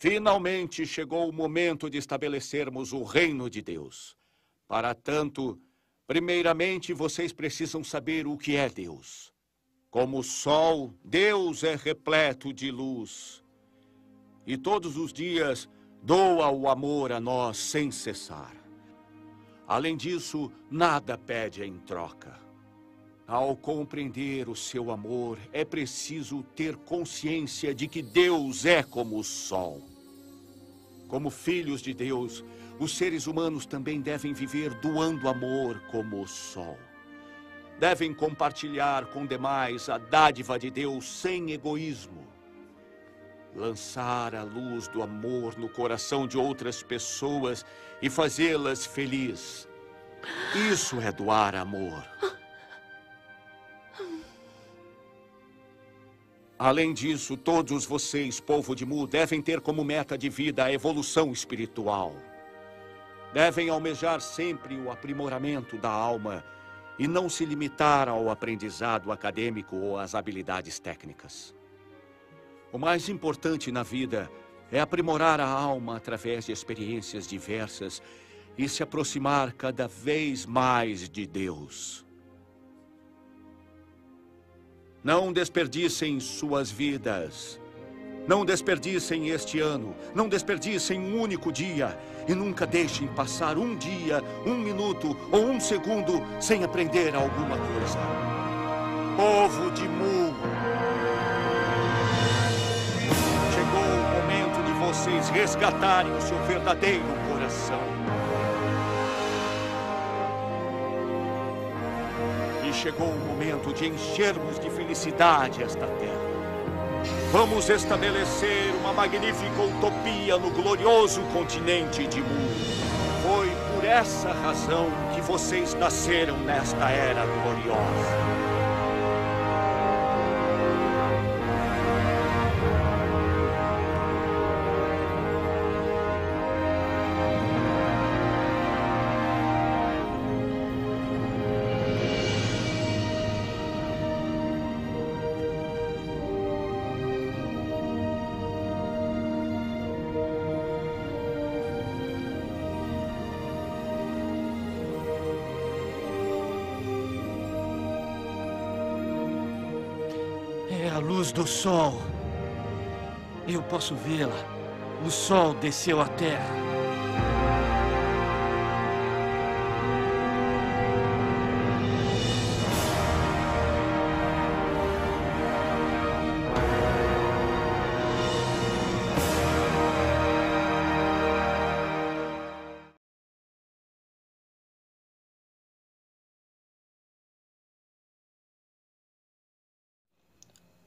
Finalmente chegou o momento de estabelecermos o reino de Deus. Para tanto, primeiramente vocês precisam saber o que é Deus. Como o sol, Deus é repleto de luz. E todos os dias doa o amor a nós sem cessar. Além disso, nada pede em troca. Ao compreender o seu amor, é preciso ter consciência de que Deus é como o sol. Como filhos de Deus, os seres humanos também devem viver doando amor como o sol. Devem compartilhar com demais a dádiva de Deus sem egoísmo. Lançar a luz do amor no coração de outras pessoas e fazê-las felizes. Isso é doar amor. Além disso, todos vocês, povo de Mu, devem ter como meta de vida a evolução espiritual. Devem almejar sempre o aprimoramento da alma e não se limitar ao aprendizado acadêmico ou às habilidades técnicas. O mais importante na vida é aprimorar a alma através de experiências diversas e se aproximar cada vez mais de Deus. Não desperdicem suas vidas. Não desperdicem este ano, não desperdicem um único dia e nunca deixem passar um dia, um minuto ou um segundo sem aprender alguma coisa. Povo de Mu, chegou o momento de vocês resgatarem o seu verdadeiro coração. chegou o momento de enchermos de felicidade esta terra. Vamos estabelecer uma magnífica utopia no glorioso continente de Mu. Foi por essa razão que vocês nasceram nesta era gloriosa. posso vê-la. O sol desceu à terra.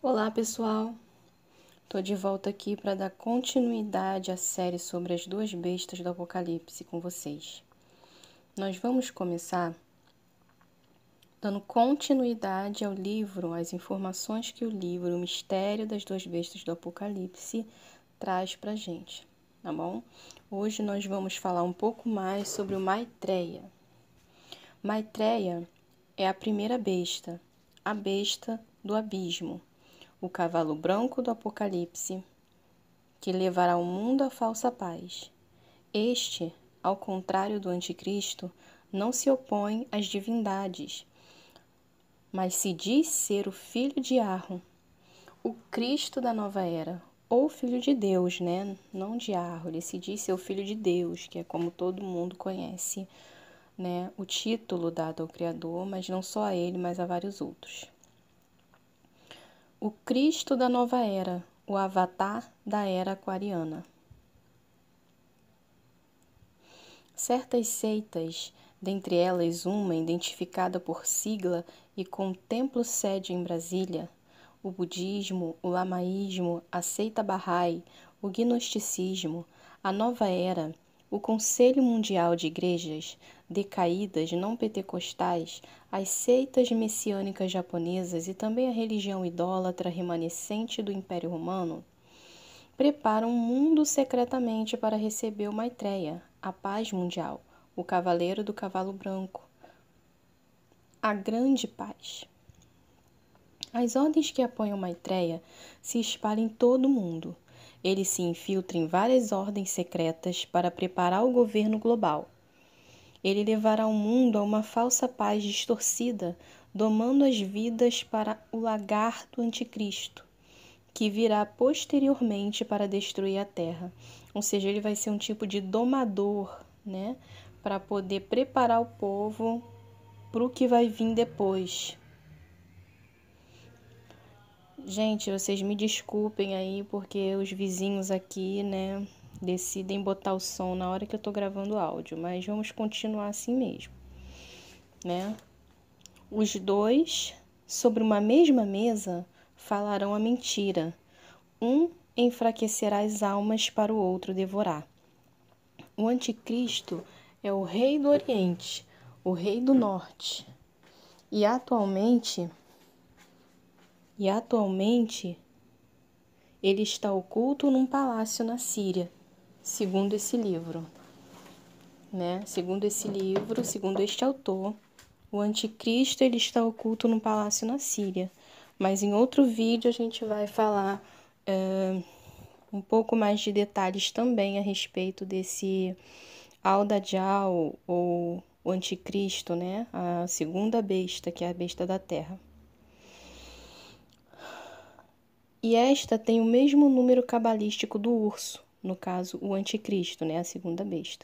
Olá, pessoal. Tô de volta aqui para dar continuidade à série sobre as duas bestas do Apocalipse com vocês. Nós vamos começar dando continuidade ao livro, às informações que o livro O Mistério das Duas Bestas do Apocalipse traz para gente, tá bom? Hoje nós vamos falar um pouco mais sobre o Maitreya. Maitreya é a primeira besta, a besta do abismo o cavalo branco do Apocalipse, que levará o mundo à falsa paz. Este, ao contrário do Anticristo, não se opõe às divindades, mas se diz ser o filho de Arro, o Cristo da nova era, ou filho de Deus, né? Não de Arro, Ele se diz ser o filho de Deus, que é como todo mundo conhece, né? O título dado ao Criador, mas não só a ele, mas a vários outros. O Cristo da Nova Era, o Avatar da Era Aquariana. Certas seitas, dentre elas uma identificada por sigla e com templo sede em Brasília, o budismo, o lamaísmo, a seita Bahá'í, o gnosticismo, a Nova Era, o Conselho Mundial de Igrejas Decaídas Não Pentecostais, as seitas messiânicas japonesas e também a religião idólatra remanescente do Império Romano preparam o mundo secretamente para receber o Maitreya, a paz mundial, o cavaleiro do cavalo branco, a grande paz. As ordens que apoiam Maitreya se espalham em todo o mundo ele se infiltra em várias ordens secretas para preparar o governo global. Ele levará o mundo a uma falsa paz distorcida, domando as vidas para o lagarto anticristo, que virá posteriormente para destruir a terra. Ou seja, ele vai ser um tipo de domador, né? Para poder preparar o povo para o que vai vir depois. Gente, vocês me desculpem aí porque os vizinhos aqui, né, decidem botar o som na hora que eu tô gravando o áudio, mas vamos continuar assim mesmo, né? Os dois, sobre uma mesma mesa, falarão a mentira. Um enfraquecerá as almas para o outro devorar. O anticristo é o rei do Oriente, o rei do Norte. E atualmente e atualmente ele está oculto num palácio na Síria, segundo esse livro. Né? Segundo esse livro, segundo este autor, o anticristo ele está oculto num palácio na Síria. Mas em outro vídeo a gente vai falar é, um pouco mais de detalhes também a respeito desse Aldajal ou o anticristo, né? A segunda besta, que é a besta da terra. E esta tem o mesmo número cabalístico do urso, no caso, o anticristo, né, a segunda besta.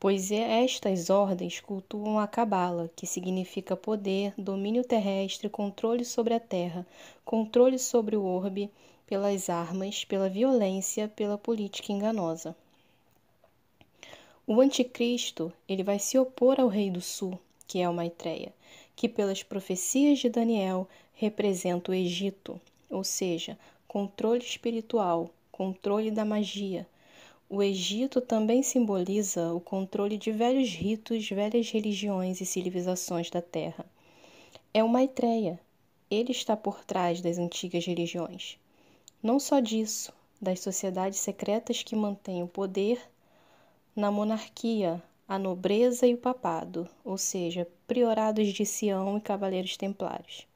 Pois estas ordens cultuam a cabala, que significa poder, domínio terrestre, controle sobre a terra, controle sobre o orbe, pelas armas, pela violência, pela política enganosa. O anticristo, ele vai se opor ao rei do sul, que é o Maitreya, que pelas profecias de Daniel representa o Egito, ou seja, controle espiritual, controle da magia. O Egito também simboliza o controle de velhos ritos, velhas religiões e civilizações da terra. É uma Maitreya, ele está por trás das antigas religiões. Não só disso, das sociedades secretas que mantêm o poder na monarquia, a nobreza e o papado, ou seja, priorados de Sião e cavaleiros templários.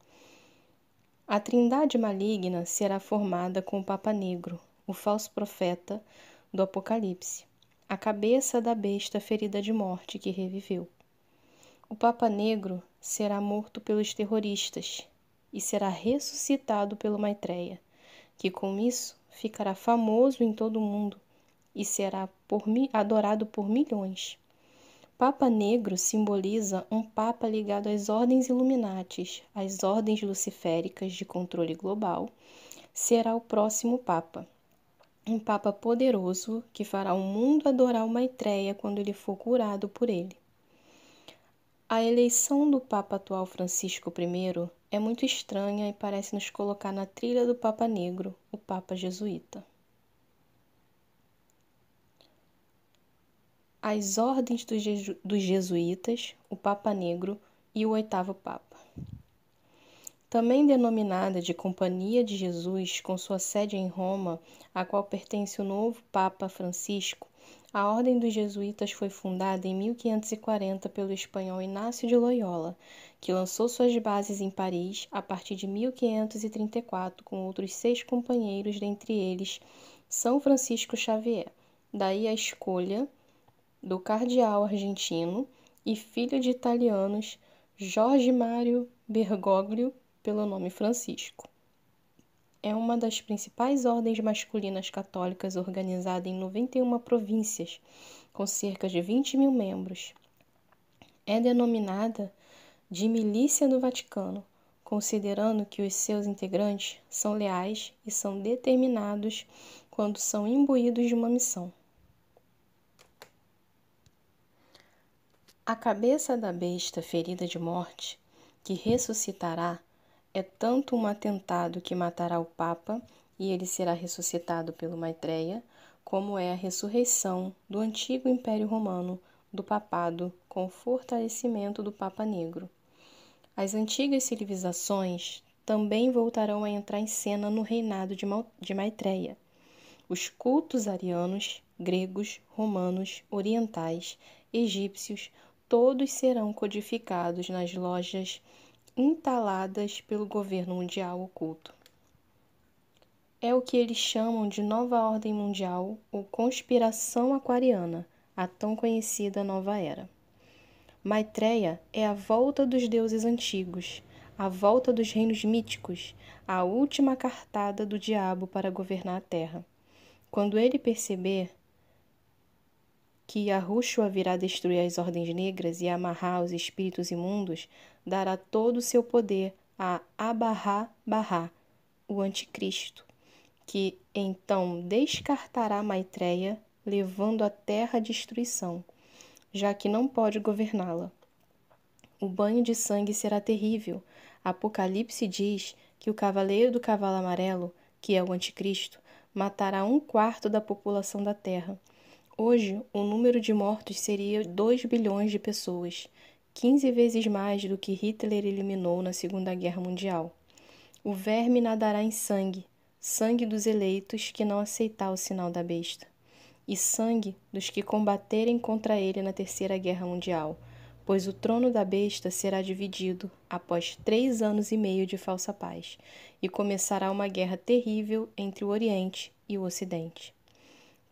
A trindade maligna será formada com o Papa Negro, o falso profeta do Apocalipse, a cabeça da besta ferida de morte que reviveu. O Papa Negro será morto pelos terroristas e será ressuscitado pelo Maitreya, que com isso ficará famoso em todo o mundo e será por adorado por milhões. Papa Negro simboliza um papa ligado às ordens iluminatis, às ordens luciféricas de controle global. Será o próximo papa. Um papa poderoso que fará o mundo adorar uma Maitreya quando ele for curado por ele. A eleição do Papa atual Francisco I é muito estranha e parece nos colocar na trilha do Papa Negro, o Papa Jesuíta. As Ordens dos, Jesu dos Jesuítas, o Papa Negro e o Oitavo Papa. Também denominada de Companhia de Jesus, com sua sede em Roma, a qual pertence o novo Papa Francisco, a Ordem dos Jesuítas foi fundada em 1540 pelo espanhol Inácio de Loyola, que lançou suas bases em Paris a partir de 1534 com outros seis companheiros, dentre eles São Francisco Xavier. Daí a escolha do cardeal argentino e filho de italianos Jorge Mário Bergoglio, pelo nome Francisco. É uma das principais ordens masculinas católicas organizada em 91 províncias, com cerca de 20 mil membros. É denominada de Milícia do Vaticano, considerando que os seus integrantes são leais e são determinados quando são imbuídos de uma missão. A cabeça da besta ferida de morte, que ressuscitará, é tanto um atentado que matará o Papa e ele será ressuscitado pelo Maitreya, como é a ressurreição do antigo Império Romano, do papado, com o fortalecimento do Papa Negro. As antigas civilizações também voltarão a entrar em cena no reinado de, Maitreya. Os cultos arianos, gregos, romanos, orientais, egípcios, todos serão codificados nas lojas entaladas pelo governo mundial oculto. É o que eles chamam de nova ordem mundial ou conspiração aquariana, a tão conhecida nova era. Maitreya é a volta dos deuses antigos, a volta dos reinos míticos, a última cartada do diabo para governar a terra. Quando ele perceber que Yahushua virá destruir as ordens negras e amarrar os espíritos imundos, dará todo o seu poder a abarra barra o anticristo, que então descartará Maitreya, levando a terra à destruição, já que não pode governá-la. O banho de sangue será terrível. Apocalipse diz que o cavaleiro do cavalo amarelo, que é o anticristo, matará um quarto da população da terra Hoje, o número de mortos seria 2 bilhões de pessoas, 15 vezes mais do que Hitler eliminou na Segunda Guerra Mundial. O verme nadará em sangue, sangue dos eleitos que não aceitar o sinal da besta, e sangue dos que combaterem contra ele na Terceira Guerra Mundial, pois o trono da besta será dividido após três anos e meio de falsa paz, e começará uma guerra terrível entre o Oriente e o Ocidente.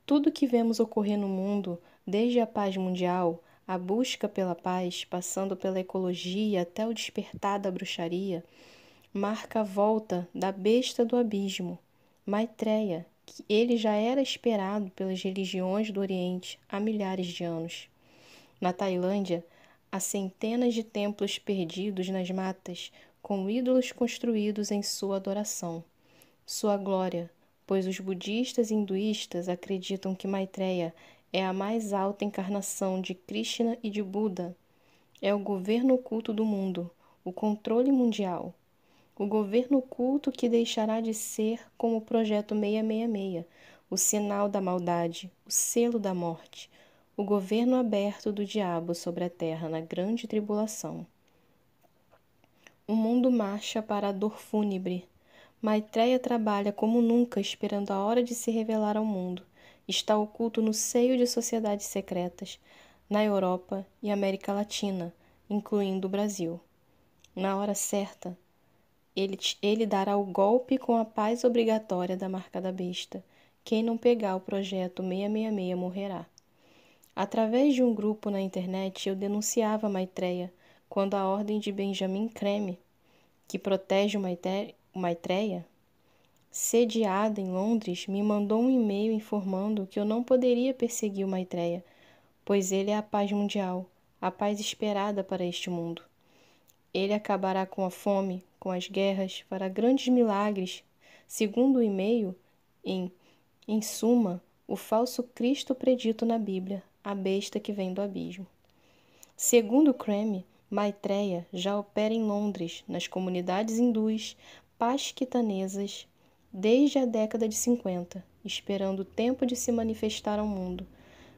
Tudo que vemos ocorrer no mundo, desde a paz mundial, a busca pela paz, passando pela ecologia até o despertar da bruxaria, marca a volta da besta do abismo, Maitreya, que ele já era esperado pelas religiões do Oriente há milhares de anos. Na Tailândia, há centenas de templos perdidos nas matas, com ídolos construídos em sua adoração. Sua glória pois os budistas e hinduístas acreditam que Maitreya é a mais alta encarnação de Krishna e de Buda. É o governo oculto do mundo, o controle mundial. O governo oculto que deixará de ser como o projeto 666, o sinal da maldade, o selo da morte, o governo aberto do diabo sobre a terra na grande tribulação. O mundo marcha para a dor fúnebre Maitreya trabalha como nunca esperando a hora de se revelar ao mundo. Está oculto no seio de sociedades secretas, na Europa e América Latina, incluindo o Brasil. Na hora certa, ele, ele dará o golpe com a paz obrigatória da marca da besta. Quem não pegar o projeto 666 morrerá. Através de um grupo na internet, eu denunciava Maitreya quando a ordem de Benjamin Creme, que protege o Maitreya, Maitreya, sediada em Londres, me mandou um e-mail informando que eu não poderia perseguir o Maitreya, pois ele é a paz mundial, a paz esperada para este mundo. Ele acabará com a fome, com as guerras, fará grandes milagres. Segundo o e-mail, em, em suma, o falso Cristo predito na Bíblia, a besta que vem do abismo. Segundo Creme, Maitreya já opera em Londres, nas comunidades hindus, pasquitanesas desde a década de 50, esperando o tempo de se manifestar ao mundo.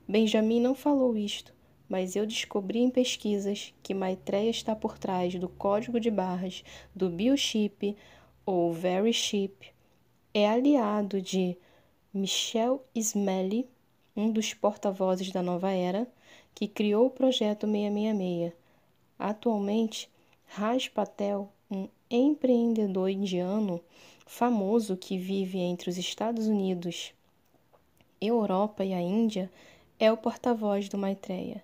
Benjamin não falou isto, mas eu descobri em pesquisas que Maitreya está por trás do código de barras do Biochip ou Verychip, é aliado de Michel Smelly, um dos porta-vozes da nova era, que criou o projeto 666. Atualmente, Raj Patel empreendedor indiano famoso que vive entre os Estados Unidos, Europa e a Índia, é o porta-voz do Maitreya.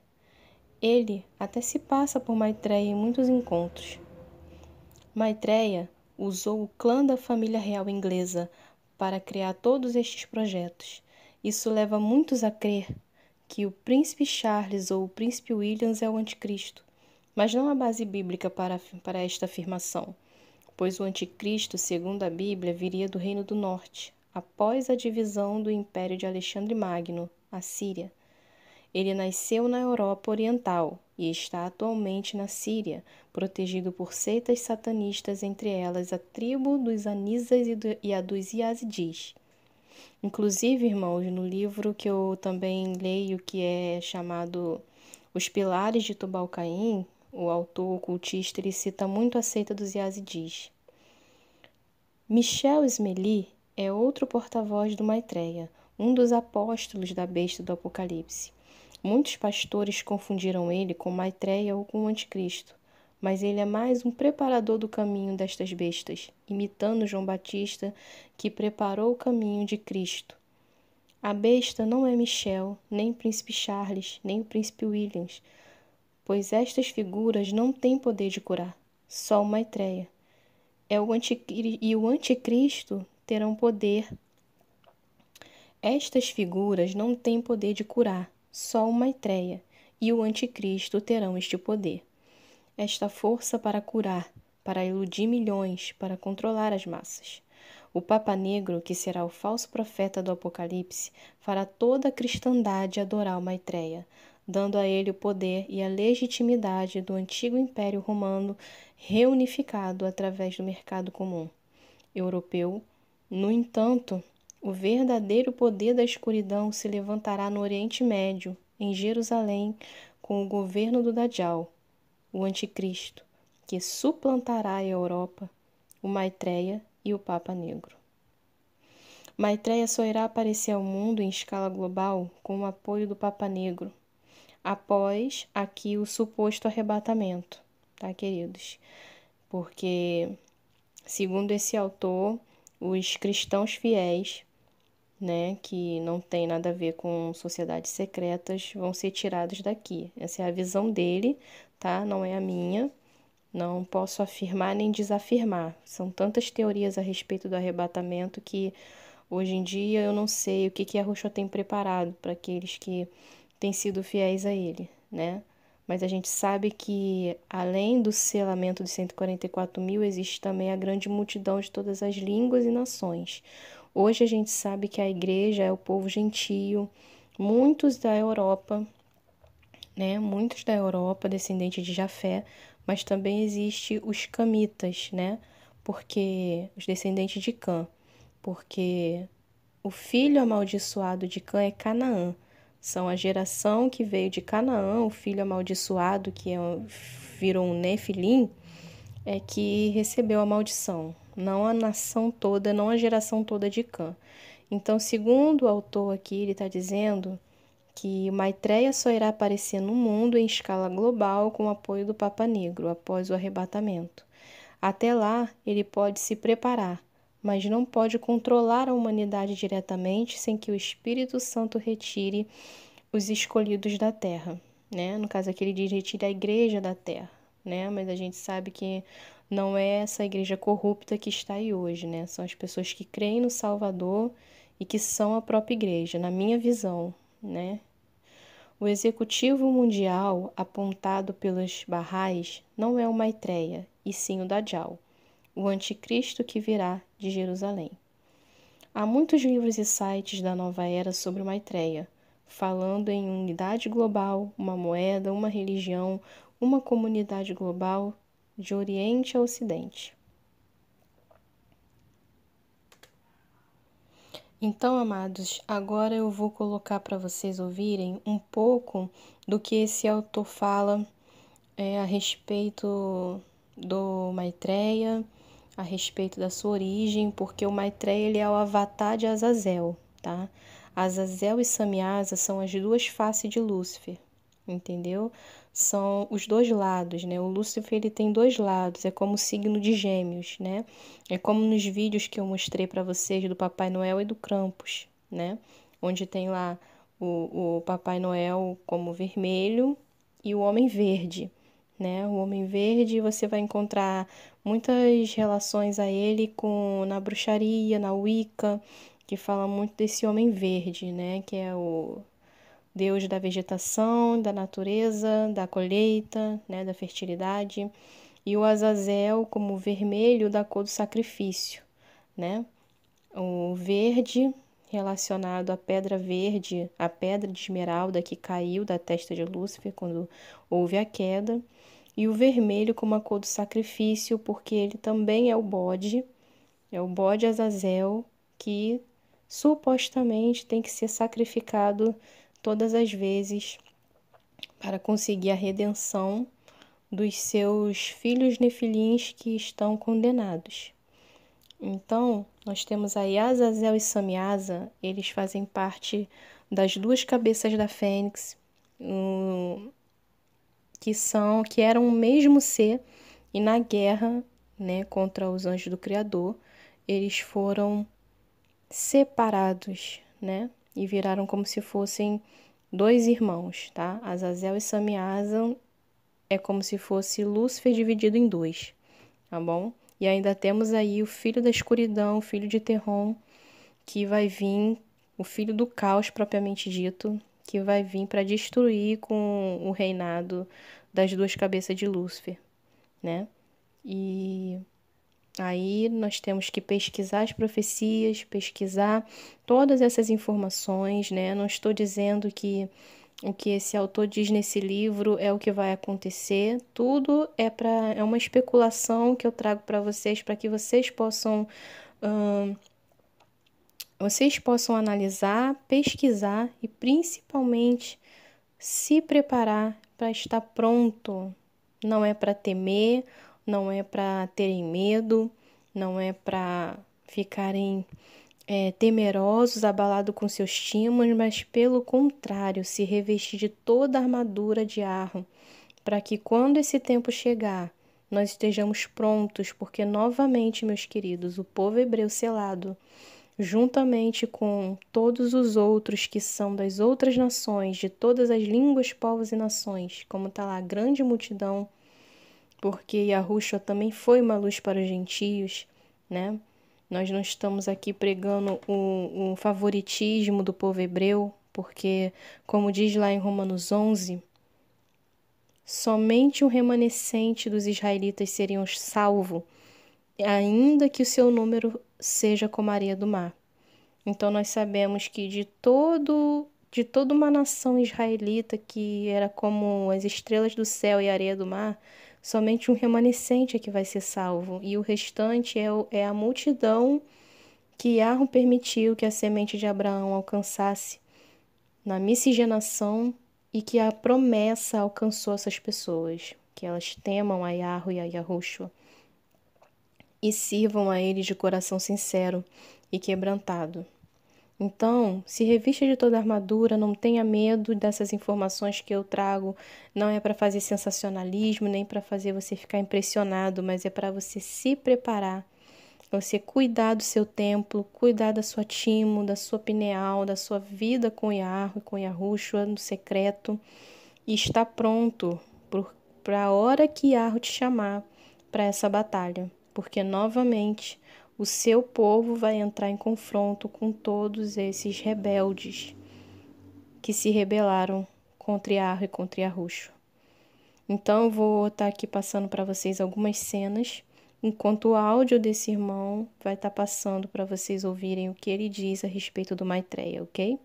Ele até se passa por Maitreya em muitos encontros. Maitreya usou o clã da família real inglesa para criar todos estes projetos. Isso leva muitos a crer que o príncipe Charles ou o príncipe Williams é o anticristo, mas não há base bíblica para, para esta afirmação pois o anticristo, segundo a Bíblia, viria do reino do norte, após a divisão do império de Alexandre Magno, a Síria. Ele nasceu na Europa Oriental e está atualmente na Síria, protegido por seitas satanistas, entre elas a tribo dos Anisas e a dos Yazidis. Inclusive, irmãos, no livro que eu também leio, que é chamado Os Pilares de Tubal Caim, o autor ocultista, ele cita muito a seita dos Yazidis. Michel Smelly é outro porta-voz do Maitreya, um dos apóstolos da besta do Apocalipse. Muitos pastores confundiram ele com Maitreya ou com o Anticristo, mas ele é mais um preparador do caminho destas bestas, imitando João Batista, que preparou o caminho de Cristo. A besta não é Michel, nem o príncipe Charles, nem o príncipe Williams, pois estas figuras não têm poder de curar, só o Maitreya. É o e o anticristo terão poder. Estas figuras não têm poder de curar, só o Maitreya e o anticristo terão este poder. Esta força para curar, para iludir milhões, para controlar as massas. O Papa Negro, que será o falso profeta do Apocalipse, fará toda a cristandade adorar o Maitreya, dando a ele o poder e a legitimidade do antigo Império Romano reunificado através do mercado comum europeu. No entanto, o verdadeiro poder da escuridão se levantará no Oriente Médio, em Jerusalém, com o governo do Dajjal, o Anticristo, que suplantará a Europa, o Maitreya e o Papa Negro. Maitreya só irá aparecer ao mundo em escala global com o apoio do Papa Negro, após aqui o suposto arrebatamento, tá, queridos? Porque, segundo esse autor, os cristãos fiéis, né, que não tem nada a ver com sociedades secretas, vão ser tirados daqui. Essa é a visão dele, tá? Não é a minha. Não posso afirmar nem desafirmar. São tantas teorias a respeito do arrebatamento que hoje em dia eu não sei o que, que a Rocha tem preparado para aqueles que têm sido fiéis a ele, né? Mas a gente sabe que, além do selamento de 144 mil, existe também a grande multidão de todas as línguas e nações. Hoje a gente sabe que a igreja é o povo gentio, muitos da Europa, né? Muitos da Europa, descendentes de Jafé, mas também existe os camitas, né? Porque os descendentes de Cã, porque o filho amaldiçoado de Cã é Canaã. São a geração que veio de Canaã, o filho amaldiçoado, que é, virou um nefilim, é que recebeu a maldição, não a nação toda, não a geração toda de Cã. Então, segundo o autor aqui, ele está dizendo que Maitreya só irá aparecer no mundo em escala global com o apoio do Papa Negro após o arrebatamento. Até lá, ele pode se preparar mas não pode controlar a humanidade diretamente sem que o Espírito Santo retire os escolhidos da terra, né? No caso aqui ele diz retire a igreja da terra, né? Mas a gente sabe que não é essa igreja corrupta que está aí hoje, né? São as pessoas que creem no Salvador e que são a própria igreja, na minha visão, né? O executivo mundial apontado pelos Barrais não é o Maitreya, e sim o Dajjal o anticristo que virá de Jerusalém. Há muitos livros e sites da nova era sobre o Maitreya, falando em unidade global, uma moeda, uma religião, uma comunidade global, de Oriente a Ocidente. Então, amados, agora eu vou colocar para vocês ouvirem um pouco do que esse autor fala é, a respeito do Maitreya a respeito da sua origem, porque o Maitreya ele é o avatar de Azazel, tá? Azazel e Samyasa são as duas faces de Lúcifer, entendeu? São os dois lados, né? O Lúcifer ele tem dois lados, é como o signo de Gêmeos, né? É como nos vídeos que eu mostrei para vocês do Papai Noel e do Krampus, né? Onde tem lá o, o Papai Noel como vermelho e o homem verde né? O Homem Verde, você vai encontrar muitas relações a ele com na bruxaria, na Wicca, que fala muito desse Homem Verde, né? Que é o deus da vegetação, da natureza, da colheita, né? Da fertilidade. E o Azazel como vermelho da cor do sacrifício, né? O verde relacionado à pedra verde, a pedra de esmeralda que caiu da testa de Lúcifer quando houve a queda e o vermelho como a cor do sacrifício, porque ele também é o bode, é o bode Azazel, que supostamente tem que ser sacrificado todas as vezes para conseguir a redenção dos seus filhos nefilins que estão condenados. Então, nós temos aí Azazel e Samiasa, eles fazem parte das duas cabeças da fênix, um, que são que eram o mesmo ser e na guerra, né, contra os anjos do Criador, eles foram separados, né, e viraram como se fossem dois irmãos, tá? Azazel e Samiazan é como se fosse Lúcifer dividido em dois, tá bom? E ainda temos aí o filho da escuridão, o filho de Terron, que vai vir, o filho do caos propriamente dito, que vai vir para destruir com o reinado das duas cabeças de Lúcifer, né? E aí nós temos que pesquisar as profecias, pesquisar todas essas informações, né? Não estou dizendo que o que esse autor diz nesse livro é o que vai acontecer. Tudo é para é uma especulação que eu trago para vocês para que vocês possam vocês possam analisar, pesquisar e principalmente se preparar para estar pronto. Não é para temer, não é para terem medo, não é para ficarem é, temerosos, abalados com seus timos, mas pelo contrário, se revestir de toda a armadura de arro, para que quando esse tempo chegar, nós estejamos prontos, porque novamente, meus queridos, o povo hebreu selado juntamente com todos os outros que são das outras nações, de todas as línguas, povos e nações, como está lá a grande multidão, porque Yahushua também foi uma luz para os gentios, né? Nós não estamos aqui pregando o, favoritismo do povo hebreu, porque, como diz lá em Romanos 11, somente um remanescente dos israelitas seriam salvo ainda que o seu número seja como a areia do mar. Então nós sabemos que de todo de toda uma nação israelita que era como as estrelas do céu e a areia do mar, somente um remanescente é que vai ser salvo, e o restante é, é a multidão que Arro permitiu que a semente de Abraão alcançasse na miscigenação e que a promessa alcançou essas pessoas, que elas temam a Yarro e a Yahushua e sirvam a Ele de coração sincero e quebrantado. Então, se revista de toda a armadura, não tenha medo dessas informações que eu trago. Não é para fazer sensacionalismo, nem para fazer você ficar impressionado, mas é para você se preparar. Você cuidar do seu templo, cuidar da sua timo, da sua pineal, da sua vida com Iarro e com Yahushua no secreto e estar pronto para a hora que Iarro te chamar para essa batalha porque novamente o seu povo vai entrar em confronto com todos esses rebeldes que se rebelaram contra Iarro e contra Iarruxo. Então, eu vou estar aqui passando para vocês algumas cenas, enquanto o áudio desse irmão vai estar passando para vocês ouvirem o que ele diz a respeito do Maitreya, ok?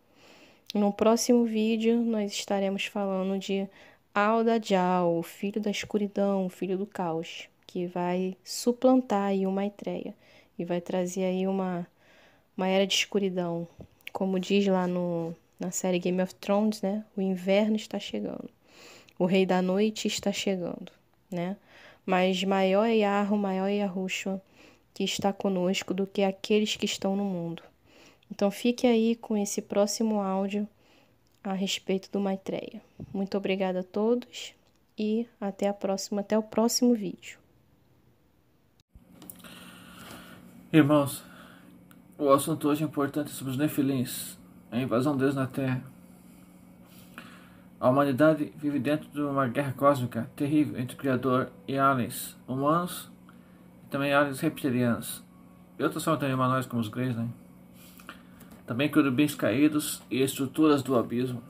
No próximo vídeo, nós estaremos falando de Aldajal, o filho da escuridão, o filho do caos que vai suplantar aí o Maitreya e vai trazer aí uma, uma era de escuridão. Como diz lá no, na série Game of Thrones, né? O inverno está chegando. O rei da noite está chegando, né? Mas maior é Yarro, maior é Yahushua que está conosco do que aqueles que estão no mundo. Então fique aí com esse próximo áudio a respeito do Maitreya. Muito obrigada a todos e até a próxima, até o próximo vídeo. Irmãos, o assunto hoje é importante sobre os nefilins, a invasão deles na Terra. A humanidade vive dentro de uma guerra cósmica terrível entre o Criador e aliens humanos e também aliens reptilianos. E outros são também humanoides como os Greys, né? Também querubins caídos e estruturas do abismo.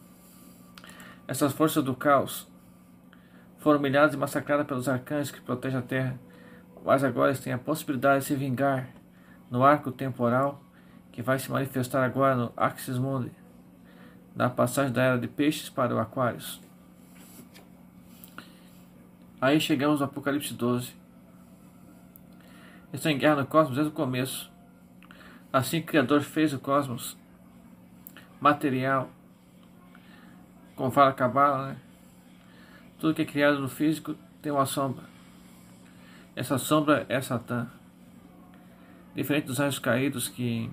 Essas forças do caos foram humilhadas e massacradas pelos arcanjos que protegem a Terra, mas agora eles têm a possibilidade de se vingar no arco temporal que vai se manifestar agora no Axis Mundi, na passagem da era de peixes para o Aquarius. Aí chegamos ao Apocalipse 12. Estou em guerra no cosmos desde o começo. Assim que o Criador fez o cosmos material, como fala Cabala, né? Tudo que é criado no físico tem uma sombra. Essa sombra é Satã. Diferente dos anjos caídos que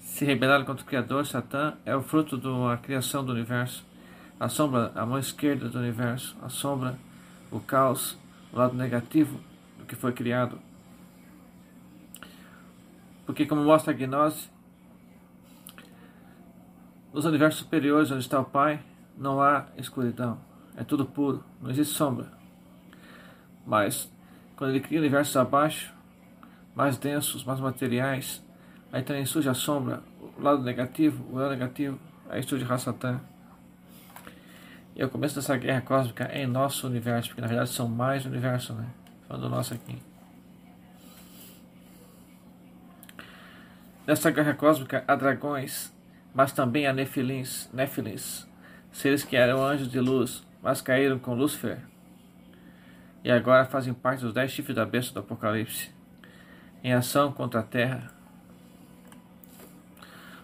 se rebelaram contra o Criador, Satã é o fruto da criação do universo. A sombra, a mão esquerda do universo, a sombra, o caos, o lado negativo do que foi criado. Porque, como mostra a gnose, nos universos superiores onde está o Pai, não há escuridão. É tudo puro, não existe sombra. Mas, quando ele cria universos abaixo, mais densos, mais materiais. Aí também surge a sombra, o lado negativo, o lado negativo. Aí surge Rassatã. E é o começo dessa guerra cósmica em nosso universo, porque na verdade são mais universo, né? Falando nosso aqui. Nessa guerra cósmica há dragões, mas também há nefilins, nefilins, seres que eram anjos de luz, mas caíram com Lúcifer e agora fazem parte dos dez chifres da besta do Apocalipse em ação contra a terra.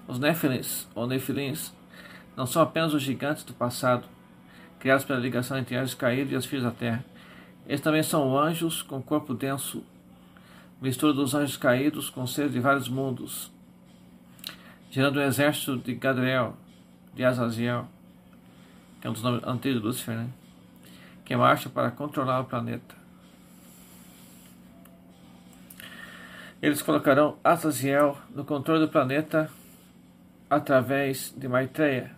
Os Nefilins, ou nephilins não são apenas os gigantes do passado, criados pela ligação entre anjos caídos e as filhas da terra. Eles também são anjos com corpo denso, mistura dos anjos caídos com seres de vários mundos, gerando o um exército de Gadriel, de Azaziel, que é um dos nomes antigos de Lúcifer, né? que marcha para controlar o planeta. Eles colocarão Azaziel no controle do planeta através de Maitreya,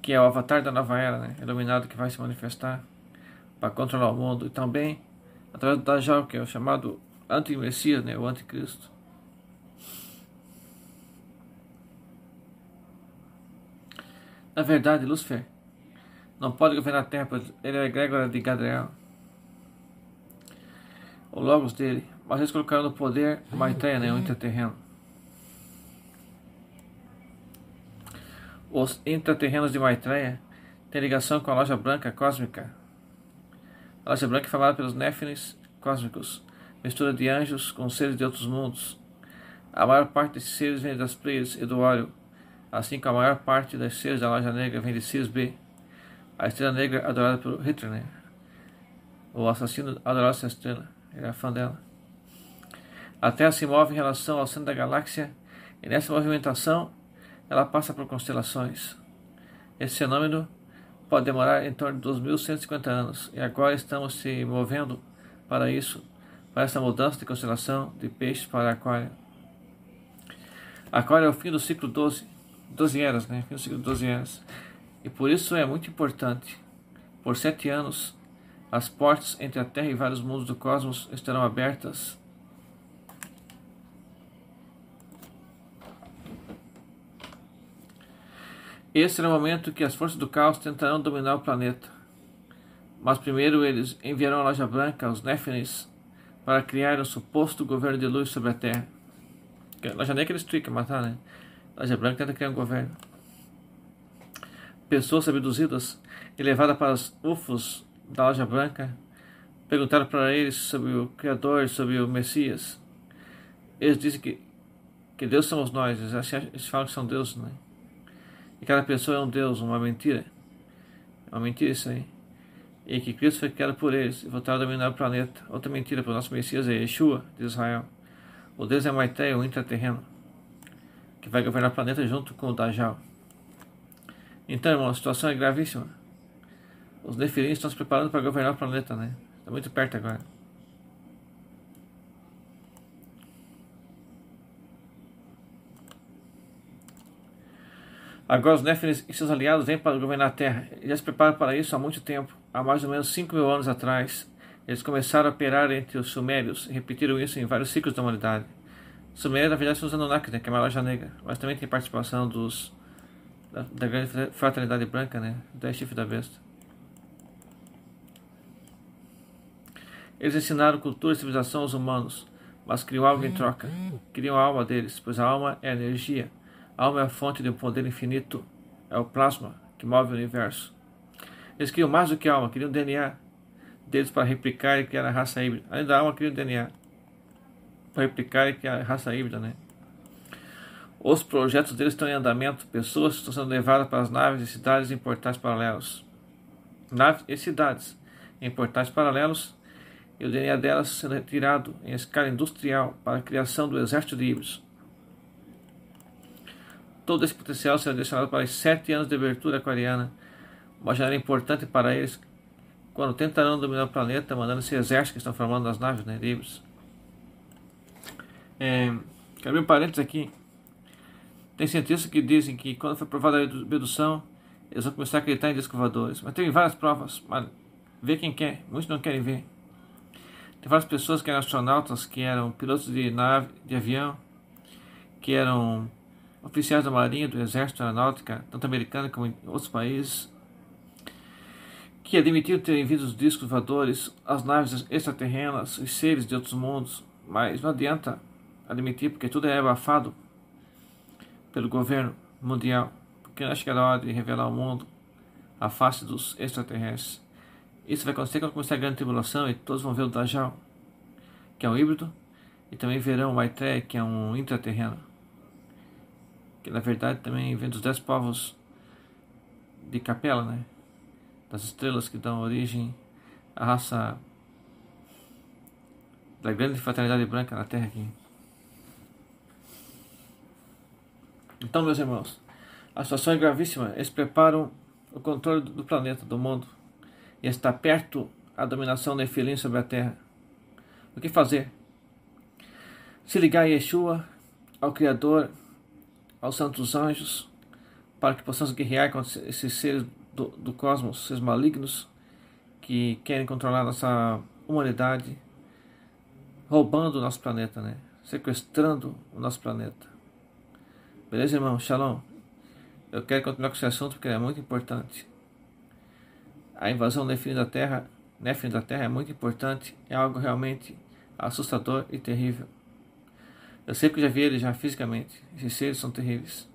que é o avatar da nova era, né? iluminado que vai se manifestar para controlar o mundo, e também através do Dajjal, que é o chamado anti-messias, né? o anticristo. Na verdade, Lúcifer não pode governar a Terra, ele é egrégora de Gadriel, o Logos dele, mas colocaram no poder Maitreya, né, o intraterreno. Os intraterrenos de Maitreya têm ligação com a loja branca cósmica. A loja branca é falada pelos néfines cósmicos, mistura de anjos com seres de outros mundos. A maior parte desses seres vem das pleias e do óleo, assim como a maior parte das seres da loja negra vem de Sirius B, a estrela negra é adorada por Hitler, né? o assassino adorado essa estrela, era fã dela. A Terra se move em relação ao centro da galáxia e nessa movimentação ela passa por constelações. Esse fenômeno pode demorar em torno de 2.150 anos e agora estamos se movendo para isso, para essa mudança de constelação de peixes para aquário. Aquário é o fim do ciclo 12, 12 eras, né? Fim do ciclo 12 eras. E por isso é muito importante. Por sete anos, as portas entre a Terra e vários mundos do cosmos estarão abertas Esse era o momento que as forças do caos tentarão dominar o planeta. Mas primeiro eles enviarão a Loja Branca, os Néfenes, para criar um suposto governo de luz sobre a Terra. A Loja Negra eles têm que matar, né? A Loja Branca tenta criar um governo. Pessoas abduzidas e levadas para os UFOs da Loja Branca perguntaram para eles sobre o Criador, sobre o Messias. Eles dizem que, que Deus somos nós, eles, eles falam que são Deus, né? E cada pessoa é um Deus, uma é mentira. É uma mentira isso aí. E que Cristo foi criado por eles e voltaram a dominar o planeta. Outra mentira para o nosso Messias é Yeshua, de Israel. O Deus é Maité, o intraterreno, que vai governar o planeta junto com o Dajjal. Então, irmão, a situação é gravíssima. Os nefilins estão se preparando para governar o planeta, né? Está muito perto agora. Agora os Néfenes e seus aliados vêm para governar a terra. Eles já se preparam para isso há muito tempo. Há mais ou menos 5 mil anos atrás, eles começaram a operar entre os sumérios e repetiram isso em vários ciclos da humanidade. Suméria, na verdade, são os Anunnaki, né, que é uma loja negra, mas também tem participação dos da, da grande fraternidade branca, né, da chifre da besta. Eles ensinaram cultura e civilização aos humanos, mas criam algo em troca. Criam a alma deles, pois a alma é a energia a alma é a fonte de um poder infinito, é o plasma que move o universo. Eles criam mais do que a alma, criam o DNA deles para replicar e criar a raça híbrida. Além da alma, criam o DNA para replicar e criar a raça híbrida, né? Os projetos deles estão em andamento, pessoas estão sendo levadas para as naves e cidades em portais paralelos. Naves e cidades em portais paralelos e o DNA delas sendo retirado em escala industrial para a criação do exército de híbridos. Todo esse potencial será destinado para os sete anos de abertura aquariana, uma janela importante para eles quando tentarão dominar o planeta, mandando esse exército que estão formando nas naves, né, livres. É, quero abrir um parênteses aqui. Tem cientistas que dizem que quando foi provada a abdução, eles vão começar a acreditar em descovadores. Mas tem várias provas, mas vê quem quer, muitos não querem ver. Tem várias pessoas que eram astronautas, que eram pilotos de nave, de avião, que eram oficiais da Marinha, do Exército, da Aeronáutica, tanto americana como em outros países, que admitiram terem visto os discos voadores, as naves extraterrenas, os seres de outros mundos, mas não adianta admitir porque tudo é abafado pelo governo mundial, porque acho que era hora de revelar ao mundo a face dos extraterrestres. Isso vai acontecer quando começar a grande tribulação e todos vão ver o Dajjal, que é um híbrido, e também verão o Maitreya, que é um intraterreno que na verdade também vem dos dez povos de Capela, né? Das estrelas que dão origem à raça da grande fraternidade branca na Terra aqui. Então, meus irmãos, a situação é gravíssima. Eles preparam o controle do planeta, do mundo, e está perto a dominação nefilim sobre a Terra. O que fazer? Se ligar a Yeshua, ao Criador aos santos anjos, para que possamos guerrear contra esses seres do, do cosmos, seres malignos, que querem controlar nossa humanidade, roubando o nosso planeta, né? Sequestrando o nosso planeta. Beleza, irmão? Shalom. Eu quero continuar com esse assunto porque é muito importante. A invasão Nefrim da Terra, Nefrim né? da Terra é muito importante, é algo realmente assustador e terrível. Eu sei que eu já vi eles já fisicamente. Esses seres são terríveis.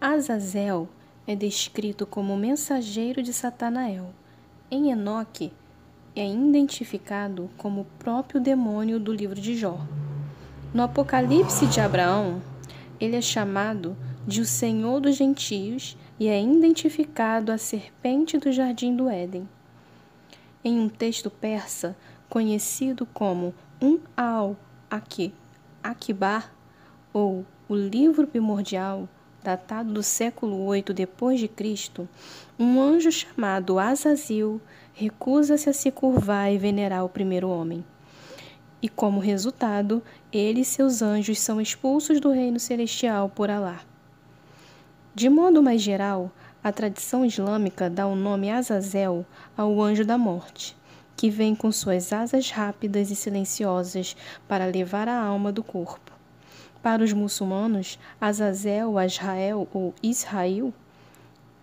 Azazel é descrito como mensageiro de Satanael. Em Enoque, é identificado como o próprio demônio do livro de Jó. No Apocalipse de Abraão, ele é chamado de o Senhor dos gentios e é identificado a serpente do jardim do Éden. Em um texto persa conhecido como Um al-Akib, Akibar, ou o livro primordial, datado do século VIII depois de Cristo, um anjo chamado Azazil recusa-se a se curvar e venerar o primeiro homem. E como resultado, ele e seus anjos são expulsos do reino celestial por Alá. De modo mais geral, a tradição islâmica dá o nome Azazel ao anjo da morte, que vem com suas asas rápidas e silenciosas para levar a alma do corpo. Para os muçulmanos, Azazel, Azrael ou Israel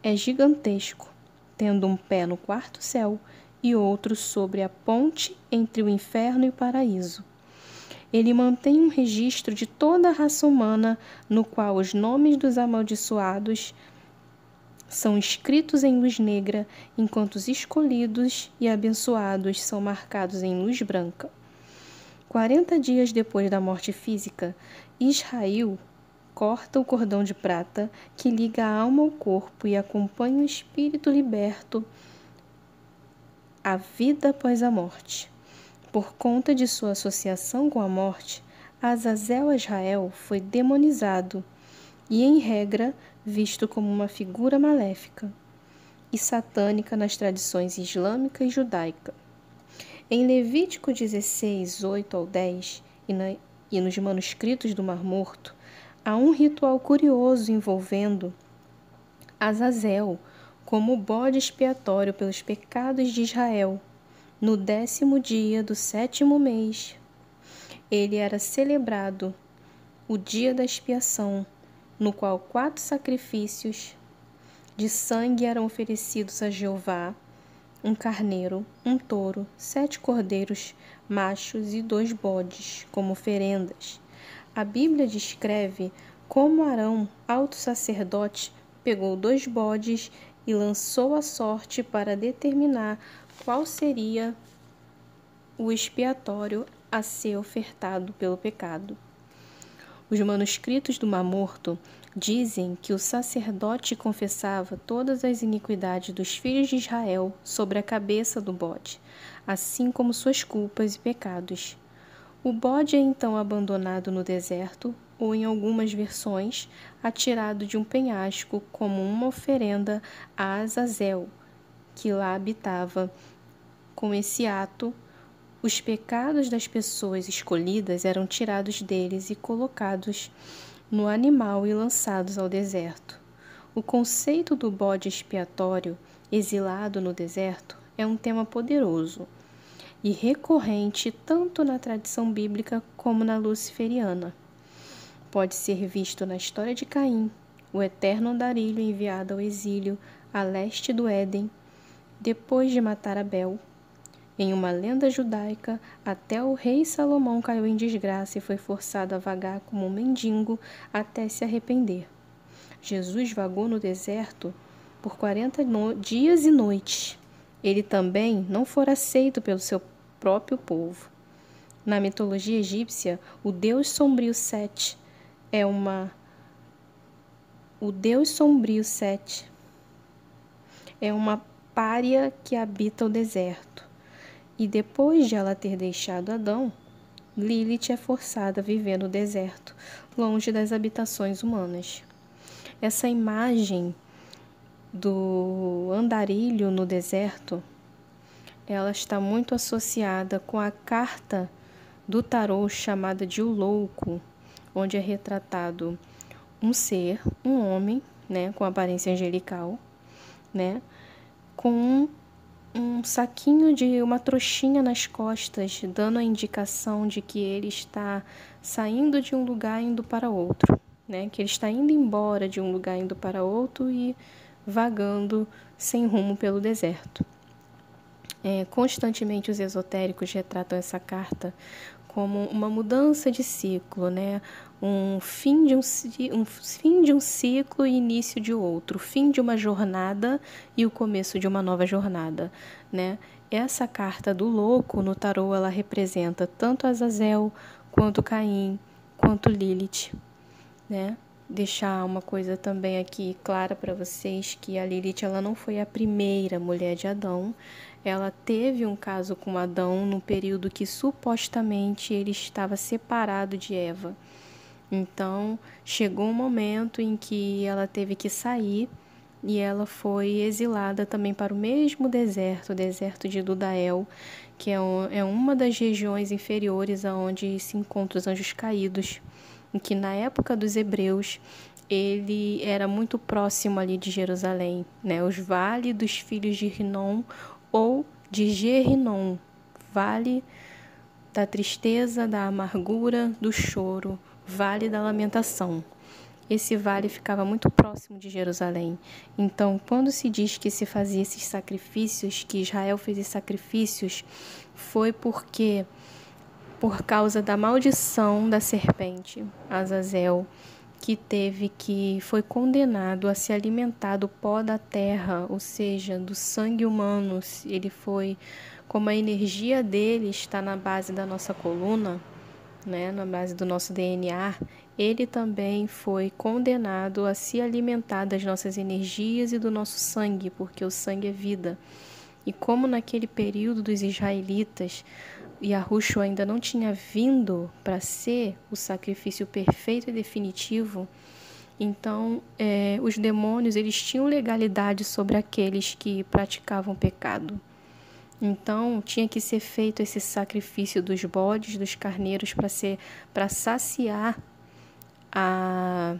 é gigantesco, tendo um pé no quarto céu e outro sobre a ponte entre o inferno e o paraíso ele mantém um registro de toda a raça humana, no qual os nomes dos amaldiçoados são escritos em luz negra, enquanto os escolhidos e abençoados são marcados em luz branca. 40 dias depois da morte física, Israel corta o cordão de prata que liga a alma ao corpo e acompanha o espírito liberto à vida após a morte. Por conta de sua associação com a morte, Azazel a Israel foi demonizado e, em regra, visto como uma figura maléfica e satânica nas tradições islâmica e judaica. Em Levítico 16, 8 ao 10 e, na, e nos manuscritos do Mar Morto, há um ritual curioso envolvendo Azazel como bode expiatório pelos pecados de Israel no décimo dia do sétimo mês, ele era celebrado o dia da expiação, no qual quatro sacrifícios de sangue eram oferecidos a Jeová: um carneiro, um touro, sete cordeiros machos e dois bodes como oferendas. A Bíblia descreve como Arão, alto sacerdote, pegou dois bodes e lançou a sorte para determinar qual seria o expiatório a ser ofertado pelo pecado. Os manuscritos do Morto dizem que o sacerdote confessava todas as iniquidades dos filhos de Israel sobre a cabeça do bode, assim como suas culpas e pecados. O bode é então abandonado no deserto, ou em algumas versões, atirado de um penhasco como uma oferenda a Azazel, que lá habitava. Com esse ato, os pecados das pessoas escolhidas eram tirados deles e colocados no animal e lançados ao deserto. O conceito do bode expiatório exilado no deserto é um tema poderoso e recorrente tanto na tradição bíblica como na luciferiana. Pode ser visto na história de Caim, o eterno andarilho enviado ao exílio a leste do Éden, depois de matar Abel. Em uma lenda judaica, até o rei Salomão caiu em desgraça e foi forçado a vagar como um mendigo até se arrepender. Jesus vagou no deserto por 40 dias e noites. Ele também não fora aceito pelo seu próprio povo. Na mitologia egípcia, o deus sombrio Sete é uma o deus sombrio Set é uma pária que habita o deserto. E depois de ela ter deixado Adão, Lilith é forçada a viver no deserto, longe das habitações humanas. Essa imagem do andarilho no deserto, ela está muito associada com a carta do tarô chamada de O Louco, onde é retratado um ser, um homem, né, com aparência angelical, né, com um saquinho de uma trouxinha nas costas, dando a indicação de que ele está saindo de um lugar indo para outro, né? Que ele está indo embora de um lugar indo para outro e vagando sem rumo pelo deserto. É, constantemente os esotéricos retratam essa carta como uma mudança de ciclo, né? um fim de um, um fim de um ciclo e início de outro, fim de uma jornada e o começo de uma nova jornada, né? Essa carta do louco no tarô ela representa tanto Azazel quanto Caim, quanto Lilith, né? Deixar uma coisa também aqui clara para vocês que a Lilith ela não foi a primeira mulher de Adão. Ela teve um caso com Adão no período que supostamente ele estava separado de Eva. Então, chegou um momento em que ela teve que sair e ela foi exilada também para o mesmo deserto, o deserto de Dudael, que é, é, uma das regiões inferiores aonde se encontram os anjos caídos, em que na época dos hebreus ele era muito próximo ali de Jerusalém, né? Os vale dos filhos de Rinom ou de Gerinom, vale da tristeza, da amargura, do choro Vale da Lamentação. Esse vale ficava muito próximo de Jerusalém. Então, quando se diz que se fazia esses sacrifícios, que Israel fez esses sacrifícios, foi porque por causa da maldição da serpente Azazel, que teve que foi condenado a se alimentar do pó da terra, ou seja, do sangue humano. Ele foi como a energia dele está na base da nossa coluna, né, na base do nosso DNA, ele também foi condenado a se alimentar das nossas energias e do nosso sangue, porque o sangue é vida. E como naquele período dos israelitas, Yahushua ainda não tinha vindo para ser o sacrifício perfeito e definitivo, então é, os demônios eles tinham legalidade sobre aqueles que praticavam pecado. Então tinha que ser feito esse sacrifício dos bodes, dos carneiros, para ser para saciar a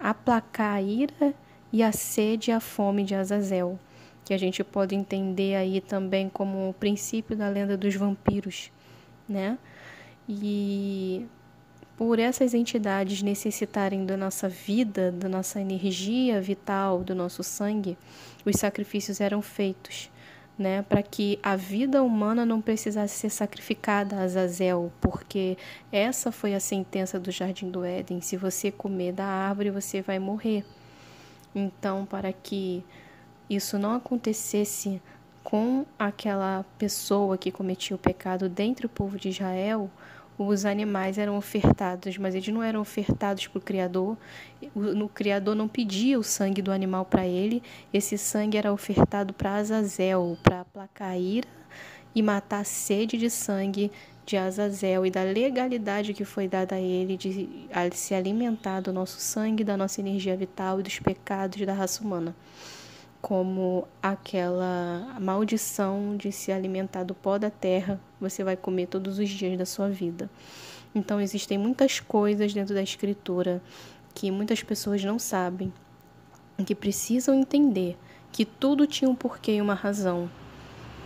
aplacar a ira e a sede e a fome de Azazel, que a gente pode entender aí também como o princípio da lenda dos vampiros, né? E por essas entidades necessitarem da nossa vida, da nossa energia vital, do nosso sangue, os sacrifícios eram feitos né, para que a vida humana não precisasse ser sacrificada a Azazel, porque essa foi a sentença do Jardim do Éden: se você comer da árvore, você vai morrer. Então, para que isso não acontecesse com aquela pessoa que cometia o pecado dentro do povo de Israel, os animais eram ofertados, mas eles não eram ofertados para o Criador. O Criador não pedia o sangue do animal para ele, esse sangue era ofertado para Azazel, para aplacar a ira e matar a sede de sangue de Azazel e da legalidade que foi dada a ele de se alimentar do nosso sangue, da nossa energia vital e dos pecados da raça humana como aquela maldição de se alimentar do pó da terra, você vai comer todos os dias da sua vida. Então, existem muitas coisas dentro da escritura que muitas pessoas não sabem, que precisam entender que tudo tinha um porquê e uma razão,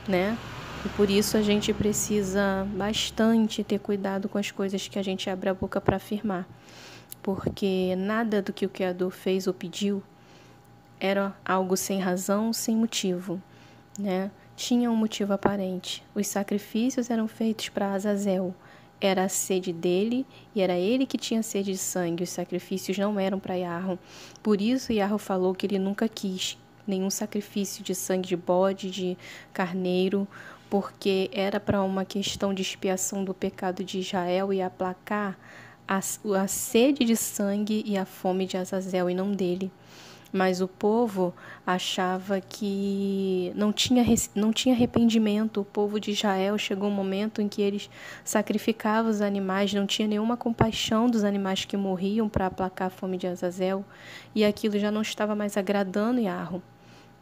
né? E por isso a gente precisa bastante ter cuidado com as coisas que a gente abre a boca para afirmar, porque nada do que o Criador fez ou pediu era algo sem razão, sem motivo, né? Tinha um motivo aparente. Os sacrifícios eram feitos para Azazel. Era a sede dele e era ele que tinha sede de sangue. Os sacrifícios não eram para Yarro. Por isso Yarro falou que ele nunca quis nenhum sacrifício de sangue de bode, de carneiro, porque era para uma questão de expiação do pecado de Israel e aplacar a, a sede de sangue e a fome de Azazel e não dele mas o povo achava que não tinha, não tinha arrependimento. O povo de Israel chegou um momento em que eles sacrificavam os animais, não tinha nenhuma compaixão dos animais que morriam para aplacar a fome de Azazel, e aquilo já não estava mais agradando Yarro,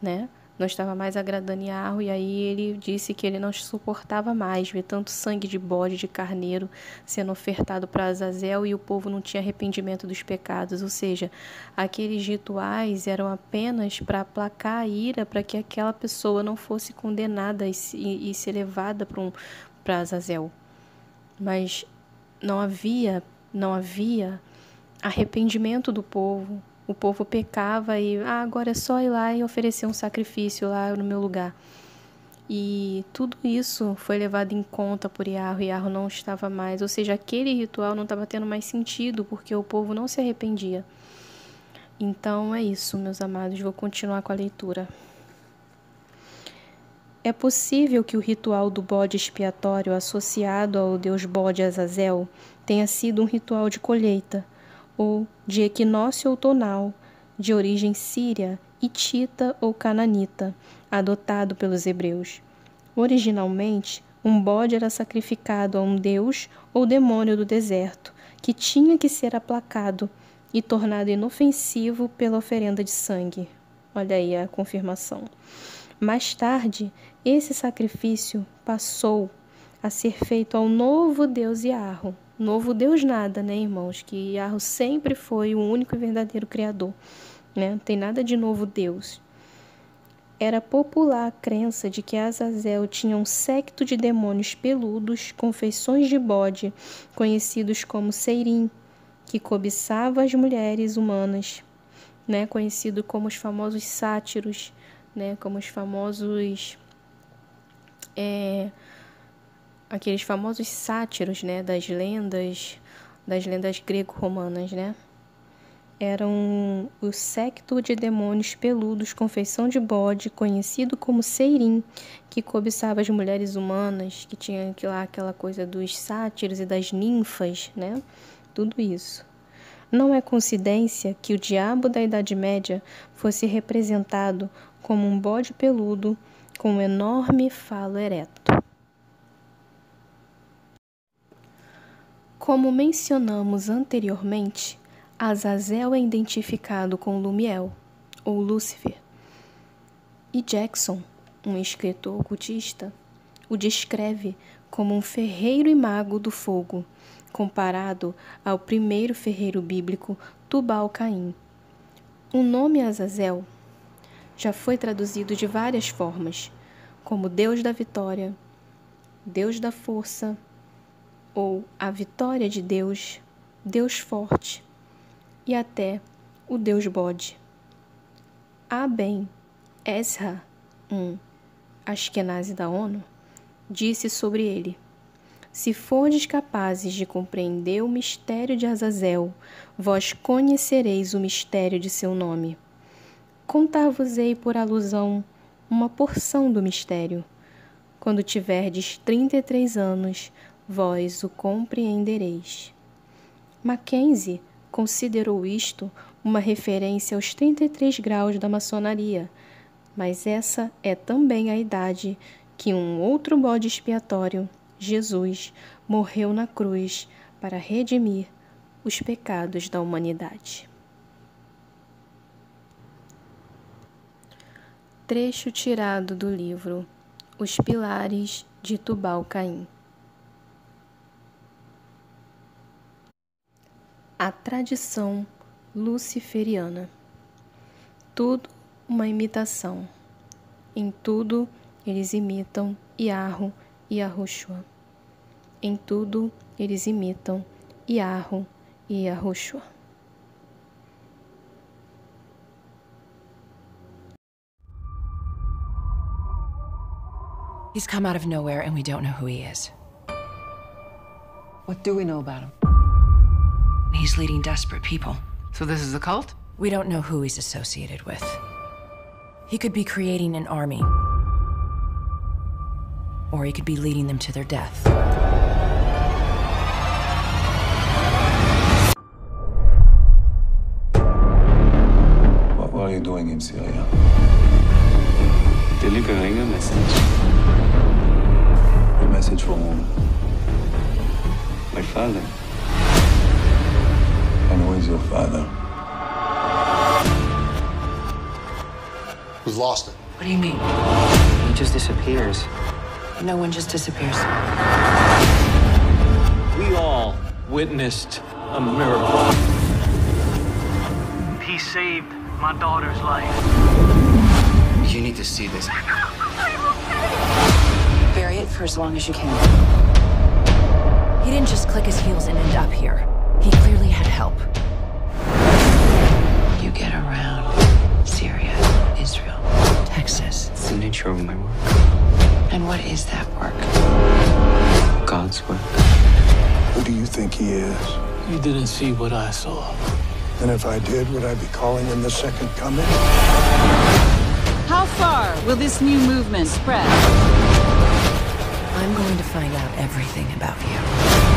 né? não estava mais agradando Iarro, e aí ele disse que ele não suportava mais ver tanto sangue de bode, de carneiro sendo ofertado para Azazel e o povo não tinha arrependimento dos pecados, ou seja, aqueles rituais eram apenas para aplacar a ira, para que aquela pessoa não fosse condenada e, se e se levada para um, Azazel. Mas não havia, não havia arrependimento do povo, o povo pecava e ah, agora é só ir lá e oferecer um sacrifício lá no meu lugar. E tudo isso foi levado em conta por Iarro. Iarro não estava mais, ou seja, aquele ritual não estava tendo mais sentido porque o povo não se arrependia. Então é isso, meus amados, vou continuar com a leitura. É possível que o ritual do bode expiatório associado ao deus bode Azazel tenha sido um ritual de colheita, ou de equinócio outonal, de origem síria, hitita ou cananita, adotado pelos hebreus. Originalmente, um bode era sacrificado a um deus ou demônio do deserto, que tinha que ser aplacado e tornado inofensivo pela oferenda de sangue. Olha aí a confirmação. Mais tarde, esse sacrifício passou a ser feito ao novo deus Iarro, Novo Deus nada, né, irmãos? Que Yahweh sempre foi o único e verdadeiro Criador. Né? Não tem nada de novo Deus. Era popular a crença de que Azazel tinha um secto de demônios peludos, confeições de bode, conhecidos como Seirim, que cobiçava as mulheres humanas, né? conhecido como os famosos sátiros, né? como os famosos. É, aqueles famosos sátiros, né, das lendas, das lendas grego-romanas, né? Eram o secto de demônios peludos com feição de bode, conhecido como Seirim, que cobiçava as mulheres humanas, que tinha lá aquela coisa dos sátiros e das ninfas, né? Tudo isso. Não é coincidência que o diabo da Idade Média fosse representado como um bode peludo com um enorme falo ereto. Como mencionamos anteriormente, Azazel é identificado com Lumiel, ou Lúcifer, e Jackson, um escritor ocultista, o descreve como um ferreiro e mago do fogo, comparado ao primeiro ferreiro bíblico Tubal-Caim. O nome Azazel já foi traduzido de várias formas, como Deus da vitória, Deus da força, ou a vitória de Deus, Deus forte e até o Deus bode. Há bem, Ezra, um Ashkenazi da ONU, disse sobre ele: Se fordes capazes de compreender o mistério de Azazel, vós conhecereis o mistério de seu nome. Contar-vos-ei por alusão uma porção do mistério. Quando tiverdes trinta e três anos, vós o compreendereis. Mackenzie considerou isto uma referência aos 33 graus da maçonaria, mas essa é também a idade que um outro bode expiatório, Jesus, morreu na cruz para redimir os pecados da humanidade. Trecho tirado do livro Os Pilares de Tubal Caim. a tradição luciferiana. Tudo uma imitação. Em tudo eles imitam Iarro e Arrushua. Em tudo eles imitam Iarro e Arrushua. He's come out of nowhere and we don't know who he is. What do we know about him? He's leading desperate people. So this is a cult? We don't know who he's associated with. He could be creating an army. Or he could be leading them to their death. What are you doing in Syria? Delivering a message. A message from whom? My father. And where's your father? Who's lost it. What do you mean? He just disappears. No one just disappears. We all witnessed a miracle. He saved my daughter's life. You need to see this. Bury it for as long as you can. He didn't just click his heels and end up here help. You get around Syria, Israel, Texas. It's the nature of my work. And what is that work? God's work. Who do you think he is? You didn't see what I saw. And if I did, would I be calling him the second coming? How far will this new movement spread? I'm going to find out everything about you.